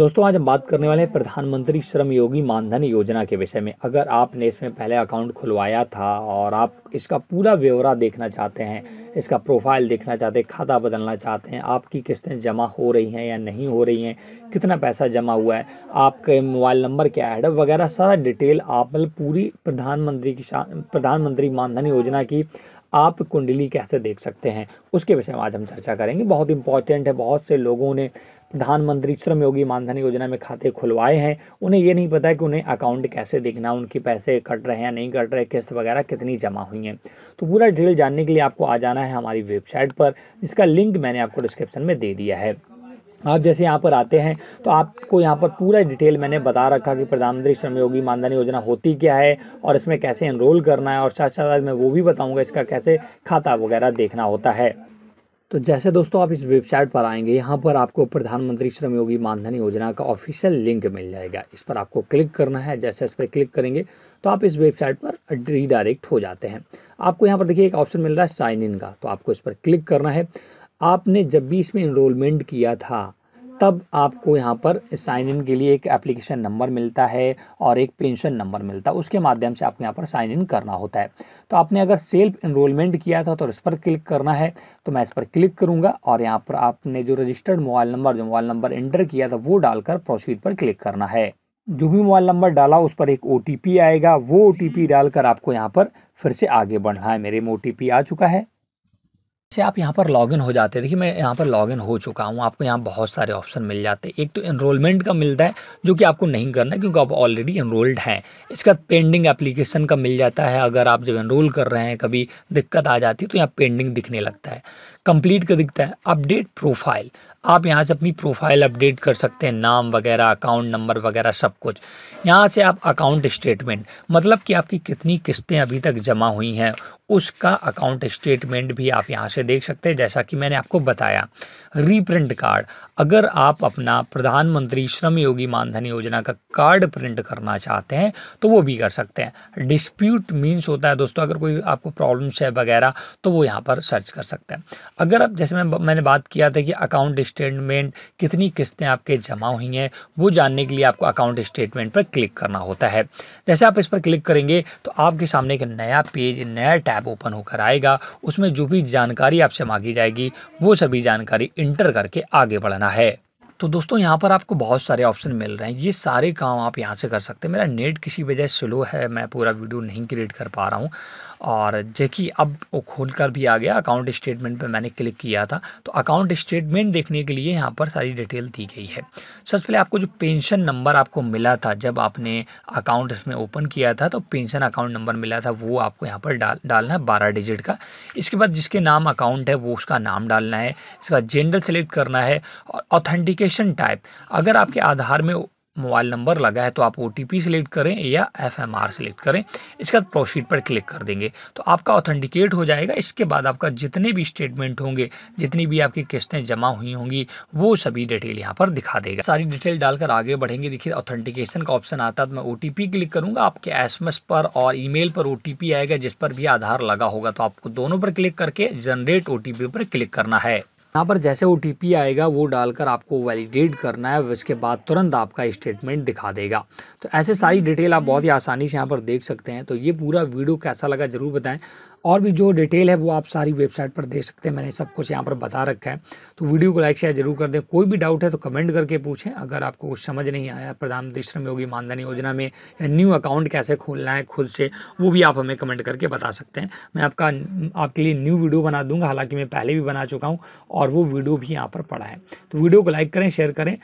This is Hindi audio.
दोस्तों आज हम बात करने वाले हैं प्रधानमंत्री श्रम योगी मानधन योजना के विषय में अगर आपने इसमें पहले अकाउंट खुलवाया था और आप इसका पूरा ब्यौरा देखना चाहते हैं इसका प्रोफाइल देखना चाहते हैं खाता बदलना चाहते हैं आपकी किस्तें जमा हो रही हैं या नहीं हो रही हैं कितना पैसा जमा हुआ है आपके मोबाइल नंबर क्या है वगैरह सारा डिटेल आप मतलब पूरी प्रधानमंत्री की प्रधानमंत्री मानधन योजना की आप कुंडली कैसे देख सकते हैं उसके विषय में आज हम चर्चा करेंगे बहुत इंपॉर्टेंट है बहुत से लोगों ने प्रधानमंत्री श्रम योगी मानधन योजना में खाते खुलवाए हैं उन्हें ये नहीं पता है कि उन्हें अकाउंट कैसे देखना उनके पैसे कट रहे हैं या नहीं कट रहे किस्त वगैरह कितनी जमा हुई हैं तो पूरा डिटेल जानने के लिए आपको आ जाना है हमारी वेबसाइट पर जिसका लिंक मैंने आपको डिस्क्रिप्शन में दे दिया है आप जैसे यहाँ पर आते हैं तो आपको यहाँ पर पूरा डिटेल मैंने बता रखा कि प्रधानमंत्री श्रम योगी मानधन योजना होती क्या है और इसमें कैसे एनरोल करना है और साथ साथ मैं वो भी बताऊँगा इसका कैसे खाता वगैरह देखना होता है तो जैसे दोस्तों आप इस वेबसाइट पर आएंगे यहाँ पर आपको प्रधानमंत्री श्रम योगी मानधन योजना का ऑफिशियल लिंक मिल जाएगा इस पर आपको क्लिक करना है जैसे इस पर क्लिक करेंगे तो आप इस वेबसाइट पर रीडायरेक्ट हो जाते हैं आपको यहाँ पर देखिए एक ऑप्शन मिल रहा है साइन इन का तो आपको इस पर क्लिक करना है आपने जब भी इसमें इनरोलमेंट किया था तब आपको यहाँ पर साइन इन के लिए एक एप्लीकेशन नंबर मिलता है और एक पेंशन नंबर मिलता है उसके माध्यम से आपको यहाँ पर साइन इन करना होता है तो आपने अगर सेल्फ इनरोलमेंट किया था तो इस पर क्लिक करना है तो मैं इस पर क्लिक करूँगा और यहाँ पर आपने जो रजिस्टर्ड मोबाइल नंबर जो मोबाइल नंबर एंटर किया था वो डालकर प्रोसीड पर क्लिक करना है जो भी मोबाइल नंबर डाला उस पर एक ओ आएगा वो ओ डालकर आपको यहाँ पर फिर से आगे बढ़ना है मेरे में ओ आ चुका है से आप यहाँ पर लॉगिन हो जाते हैं देखिए मैं यहाँ पर लॉगिन हो चुका हूँ आपको यहाँ बहुत सारे ऑप्शन मिल जाते हैं एक तो इनरोलमेंट का मिलता है जो कि आपको नहीं करना है क्योंकि आप ऑलरेडी इनरोल्ड हैं इसके बाद पेंडिंग एप्लीकेशन का मिल जाता है अगर आप जब इनरोल कर रहे हैं कभी दिक्कत आ जाती है तो यहाँ पेंडिंग दिखने लगता है कंप्लीट का दिखता है अपडेट प्रोफाइल आप यहाँ से अपनी प्रोफाइल अपडेट कर सकते हैं नाम वगैरह अकाउंट नंबर वगैरह सब कुछ यहाँ से आप अकाउंट स्टेटमेंट मतलब कि आपकी कितनी किस्तें अभी तक जमा हुई हैं उसका अकाउंट स्टेटमेंट भी आप यहाँ से देख सकते हैं जैसा कि मैंने आपको बताया रीप्रिंट कार्ड अगर आप अपना प्रधानमंत्री श्रम योगी मानधन योजना का कार्ड प्रिंट करना चाहते हैं तो वो भी कर सकते हैं डिस्प्यूट मीन्स होता है दोस्तों अगर कोई आपको प्रॉब्लम्स है वगैरह तो वो यहाँ पर सर्च कर सकते हैं अगर आप जैसे मैं मैंने बात किया था कि अकाउंट स्टेटमेंट कितनी किस्तें आपके जमा हुई हैं वो जानने के लिए आपको अकाउंट स्टेटमेंट पर क्लिक करना होता है जैसे आप इस पर क्लिक करेंगे तो आपके सामने एक नया पेज नया टैब ओपन होकर आएगा उसमें जो भी जानकारी आपसे मांगी जाएगी वो सभी जानकारी इंटर करके आगे बढ़ना है तो दोस्तों यहाँ पर आपको बहुत सारे ऑप्शन मिल रहे हैं ये सारे काम आप यहाँ से कर सकते हैं मेरा नेट किसी वजह स्लो है मैं पूरा वीडियो नहीं क्रिएट कर पा रहा हूँ और जैकि अब वो खोल कर भी आ गया अकाउंट स्टेटमेंट पे मैंने क्लिक किया था तो अकाउंट स्टेटमेंट देखने के लिए यहाँ पर सारी डिटेल दी गई है सबसे पहले आपको जो पेंशन नंबर आपको मिला था जब आपने अकाउंट इसमें ओपन किया था तो पेंशन अकाउंट नंबर मिला था वो आपको यहाँ पर डाल डालना है बारह डिजिट का इसके बाद जिसके नाम अकाउंट है वो उसका नाम डालना है इसका जेंडर सेलेक्ट करना है और ऑथेंटिकेट लोकेशन टाइप अगर आपके आधार में मोबाइल नंबर लगा है तो आप ओ सिलेक्ट करें या एफ एम आर सिलेक्ट करें इसके बाद प्रोशीट पर क्लिक कर देंगे तो आपका ऑथेंटिकेट हो जाएगा इसके बाद आपका जितने भी स्टेटमेंट होंगे जितनी भी आपकी किस्तें जमा हुई होंगी वो सभी डिटेल यहां पर दिखा देगा सारी डिटेल डालकर आगे बढ़ेंगे देखिए ऑथेंटिकेशन का ऑप्शन आता है तो मैं ओ क्लिक करूँगा आपके एस पर और ई पर ओ आएगा जिस पर भी आधार लगा होगा तो आपको दोनों पर क्लिक करके जनरेट ओ पर क्लिक करना है यहाँ पर जैसे ओ आएगा वो डालकर आपको वैलिडेट करना है उसके बाद तुरंत आपका स्टेटमेंट दिखा देगा तो ऐसे सारी डिटेल आप बहुत ही आसानी से यहाँ पर देख सकते हैं तो ये पूरा वीडियो कैसा लगा ज़रूर बताएं और भी जो डिटेल है वो आप सारी वेबसाइट पर दे सकते हैं मैंने सब कुछ यहाँ पर बता रखा है तो वीडियो को लाइक शेयर जरूर कर दें कोई भी डाउट है तो कमेंट करके पूछें अगर आपको कुछ समझ नहीं आया प्रधानमंत्री श्रम योगी मानधन योजना में या न्यू अकाउंट कैसे खोलना है खुद से वो भी आप हमें कमेंट करके बता सकते हैं मैं आपका आपके लिए न्यू वीडियो बना दूंगा हालांकि मैं पहले भी बना चुका हूँ और वो वीडियो भी यहाँ पर पड़ा है तो वीडियो को लाइक करें शेयर करें